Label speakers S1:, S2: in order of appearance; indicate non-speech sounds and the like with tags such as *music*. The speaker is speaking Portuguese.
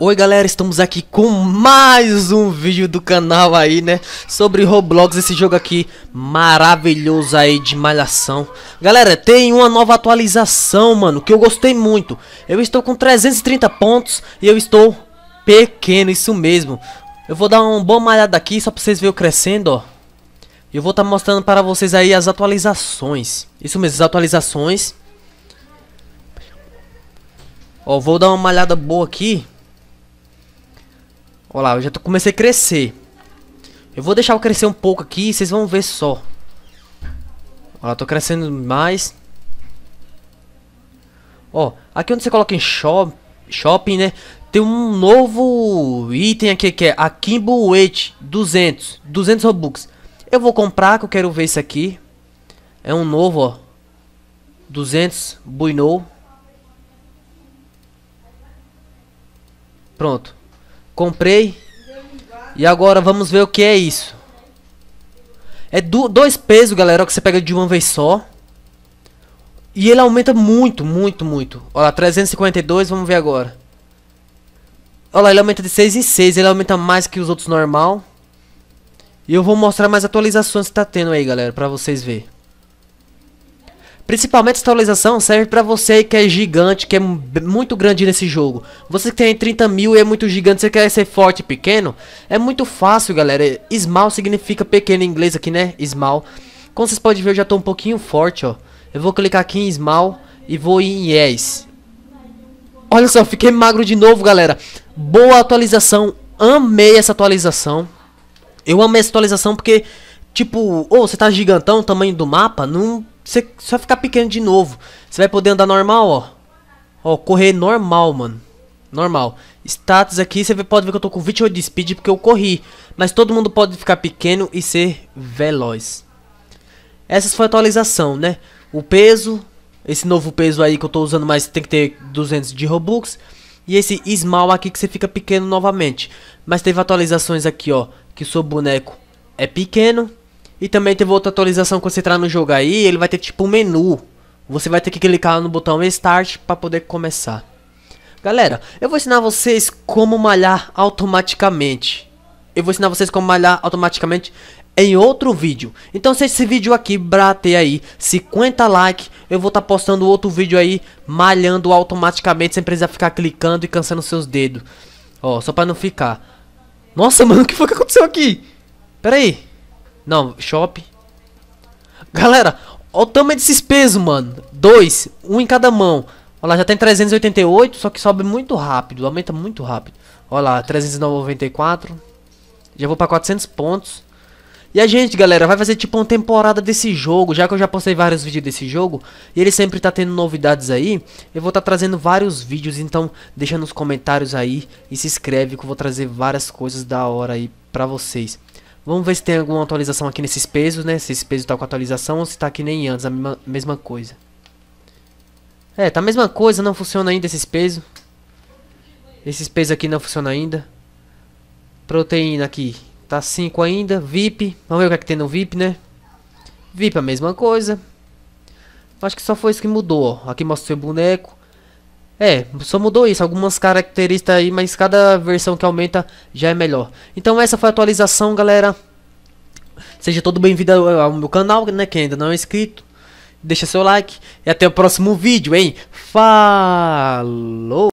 S1: Oi galera, estamos aqui com mais um vídeo do canal aí, né? Sobre Roblox, esse jogo aqui maravilhoso aí de malhação Galera, tem uma nova atualização, mano, que eu gostei muito Eu estou com 330 pontos e eu estou pequeno, isso mesmo Eu vou dar um bom malhada aqui só pra vocês verem eu crescendo, ó eu vou estar tá mostrando para vocês aí as atualizações. Isso mesmo, as atualizações. Ó, vou dar uma malhada boa aqui. Ó lá, eu já comecei a crescer. Eu vou deixar eu crescer um pouco aqui, vocês vão ver só. Ó lá, tô crescendo mais. Ó, aqui é onde você coloca em shop, shopping, né? Tem um novo item aqui que é a Kimbo Weight 200, 200 Robux. Eu vou comprar, que eu quero ver isso aqui. É um novo, ó. 200 Buinou. Pronto. Comprei. E agora vamos ver o que é isso. É do, dois pesos, galera, que você pega de uma vez só. E ele aumenta muito, muito, muito. Olha lá, 352, vamos ver agora. Olha lá, ele aumenta de 6 em 6. Ele aumenta mais que os outros normal. E eu vou mostrar mais atualizações que tá tendo aí, galera, pra vocês verem. Principalmente essa atualização serve pra você que é gigante, que é muito grande nesse jogo. Você que tem 30 mil e é muito gigante, você quer ser forte e pequeno? É muito fácil, galera. Small significa pequeno em inglês aqui, né? Small. Como vocês podem ver, eu já tô um pouquinho forte, ó. Eu vou clicar aqui em Small e vou em Yes. Olha só, fiquei magro de novo, galera. Boa atualização. Amei essa atualização. Eu amo essa atualização porque, tipo, ou oh, você tá gigantão, tamanho do mapa, não. Você só ficar pequeno de novo. Você vai poder andar normal, ó. Ó, correr normal, mano. Normal. Status aqui, você pode ver que eu tô com 28 de speed porque eu corri. Mas todo mundo pode ficar pequeno e ser veloz. Essa foi a atualização, né? O peso, esse novo peso aí que eu tô usando, mas tem que ter 200 de Robux. E esse Small aqui que você fica pequeno novamente. Mas teve atualizações aqui, ó. Que o seu boneco é pequeno. E também teve outra atualização quando você entrar no jogo aí. Ele vai ter tipo um menu. Você vai ter que clicar no botão Start para poder começar. Galera, eu vou ensinar vocês como malhar automaticamente. Eu vou ensinar vocês como malhar automaticamente em outro vídeo. Então se esse vídeo aqui bater aí 50 likes, eu vou estar tá postando outro vídeo aí malhando automaticamente, sem precisar ficar clicando e cansando seus dedos. Ó, só pra não ficar. Nossa, *laughs* mano, o que foi que aconteceu aqui? Pera aí. Não, shop. Galera, olha o tamanho desses pesos, mano. Dois, um em cada mão. Olha lá, já tem 388, só que sobe muito rápido, aumenta muito rápido. Olha lá, 394. Já vou pra 400 pontos. E a gente, galera, vai fazer tipo uma temporada desse jogo, já que eu já postei vários vídeos desse jogo, e ele sempre tá tendo novidades aí, eu vou estar tá trazendo vários vídeos, então deixa nos comentários aí e se inscreve que eu vou trazer várias coisas da hora aí pra vocês. Vamos ver se tem alguma atualização aqui nesses pesos, né, se esse peso tá com atualização ou se tá que nem antes, a mesma coisa. É, tá a mesma coisa, não funciona ainda esses pesos. Esses pesos aqui não funcionam ainda. Proteína aqui, Tá 5 ainda. VIP. Vamos ver o que, é que tem no VIP, né? VIP é a mesma coisa. Acho que só foi isso que mudou. Aqui mostra o seu boneco. É, só mudou isso, algumas características aí, mas cada versão que aumenta já é melhor. Então essa foi a atualização, galera. Seja todo bem-vindo ao meu canal, né, quem ainda não é inscrito. Deixa seu like e até o próximo vídeo, hein? Falou!